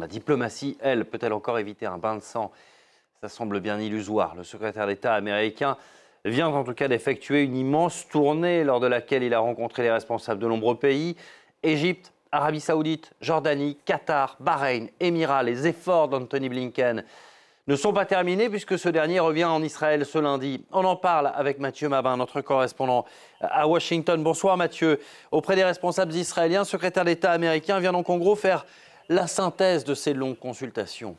la diplomatie, elle, peut-elle encore éviter un bain de sang Ça semble bien illusoire. Le secrétaire d'État américain vient en tout cas d'effectuer une immense tournée lors de laquelle il a rencontré les responsables de nombreux pays, Égypte, Arabie saoudite, Jordanie, Qatar, Bahreïn, Émirats. Les efforts d'Anthony Blinken ne sont pas terminés puisque ce dernier revient en Israël ce lundi. On en parle avec Mathieu Mabin, notre correspondant à Washington. Bonsoir Mathieu. Auprès des responsables israéliens, secrétaire d'État américain vient donc en gros faire la synthèse de ces longues consultations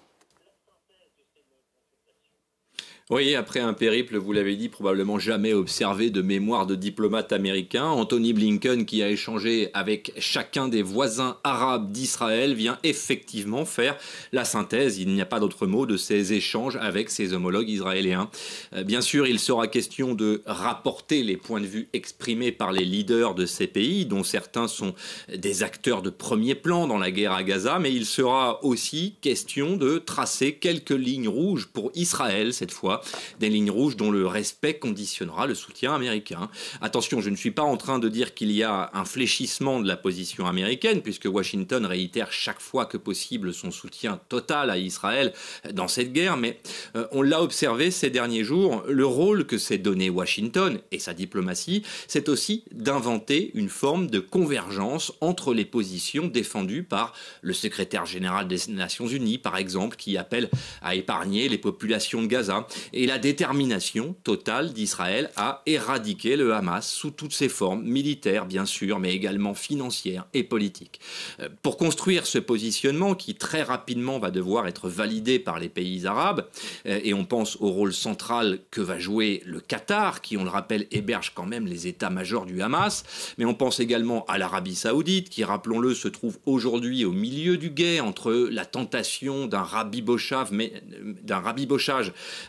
Oui, après un périple, vous l'avez dit, probablement jamais observé de mémoire de diplomate américain, Anthony Blinken, qui a échangé avec chacun des voisins arabes d'Israël, vient effectivement faire la synthèse, il n'y a pas d'autre mot, de ces échanges avec ses homologues israéliens. Euh, bien sûr, il sera question de rapporter les points de vue exprimés par les leaders de ces pays, dont certains sont des acteurs de premier plan dans la guerre à Gaza, mais il sera aussi question de tracer quelques lignes rouges pour Israël cette fois des lignes rouges dont le respect conditionnera le soutien américain. Attention, je ne suis pas en train de dire qu'il y a un fléchissement de la position américaine, puisque Washington réitère chaque fois que possible son soutien total à Israël dans cette guerre, mais euh, on l'a observé ces derniers jours, le rôle que s'est donné Washington et sa diplomatie, c'est aussi d'inventer une forme de convergence entre les positions défendues par le secrétaire général des Nations Unies, par exemple, qui appelle à épargner les populations de Gaza et la détermination totale d'Israël à éradiquer le Hamas sous toutes ses formes, militaires bien sûr, mais également financières et politiques. Euh, pour construire ce positionnement qui très rapidement va devoir être validé par les pays arabes, euh, et on pense au rôle central que va jouer le Qatar, qui on le rappelle héberge quand même les états-majors du Hamas, mais on pense également à l'Arabie saoudite, qui rappelons-le se trouve aujourd'hui au milieu du guet entre la tentation d'un rabibochage,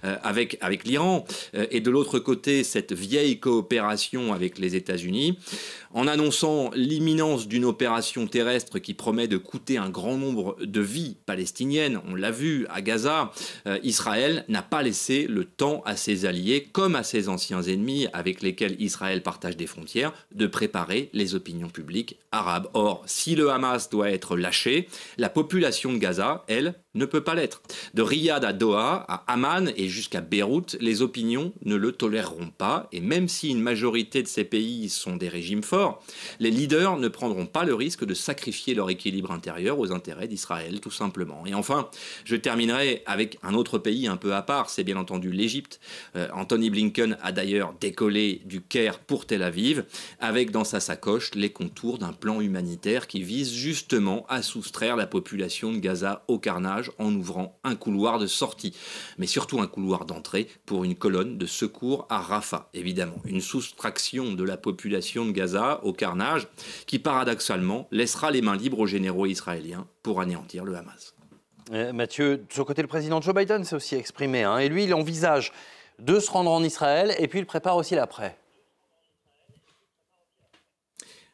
euh, d'un avec, l'Iran, euh, et de l'autre côté cette vieille coopération avec les États-Unis, en annonçant l'imminence d'une opération terrestre qui promet de coûter un grand nombre de vies palestiniennes, on l'a vu à Gaza, euh, Israël n'a pas laissé le temps à ses alliés, comme à ses anciens ennemis avec lesquels Israël partage des frontières, de préparer les opinions publiques arabes. Or, si le Hamas doit être lâché, la population de Gaza, elle, ne peut pas l'être. De Riyad à Doha, à Amman et jusqu'à Beyrouth, les opinions ne le toléreront pas, et même si une majorité de ces pays sont des régimes forts, les leaders ne prendront pas le risque de sacrifier leur équilibre intérieur aux intérêts d'Israël, tout simplement. Et enfin, je terminerai avec un autre pays un peu à part, c'est bien entendu l'Égypte. Euh, Anthony Blinken a d'ailleurs décollé du Caire pour Tel Aviv, avec dans sa sacoche les contours d'un plan humanitaire qui vise justement à soustraire la population de Gaza au carnage en ouvrant un couloir de sortie, mais surtout un couloir d'entrée pour une colonne de secours à Rafah, évidemment, une soustraction de la population de Gaza au carnage qui paradoxalement laissera les mains libres aux généraux israéliens pour anéantir le Hamas. Euh, Mathieu, de son côté, le président Joe Biden s'est aussi exprimé, hein, et lui, il envisage de se rendre en Israël, et puis il prépare aussi l'après.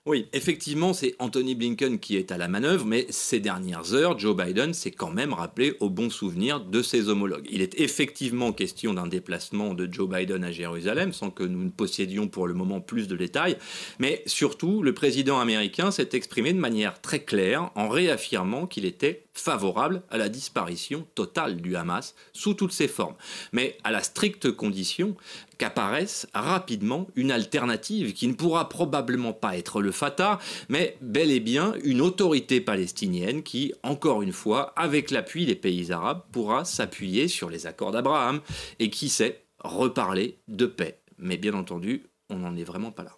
Oui, effectivement, c'est Anthony Blinken qui est à la manœuvre, mais ces dernières heures, Joe Biden s'est quand même rappelé au bon souvenir de ses homologues. Il est effectivement question d'un déplacement de Joe Biden à Jérusalem, sans que nous ne possédions pour le moment plus de détails, mais surtout, le président américain s'est exprimé de manière très claire en réaffirmant qu'il était favorable à la disparition totale du Hamas sous toutes ses formes, mais à la stricte condition qu'apparaisse rapidement une alternative qui ne pourra probablement pas être le Fatah, mais bel et bien une autorité palestinienne qui, encore une fois, avec l'appui des pays arabes, pourra s'appuyer sur les accords d'Abraham et qui sait reparler de paix. Mais bien entendu, on n'en est vraiment pas là.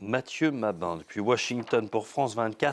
Mathieu Mabin, depuis Washington pour France 24.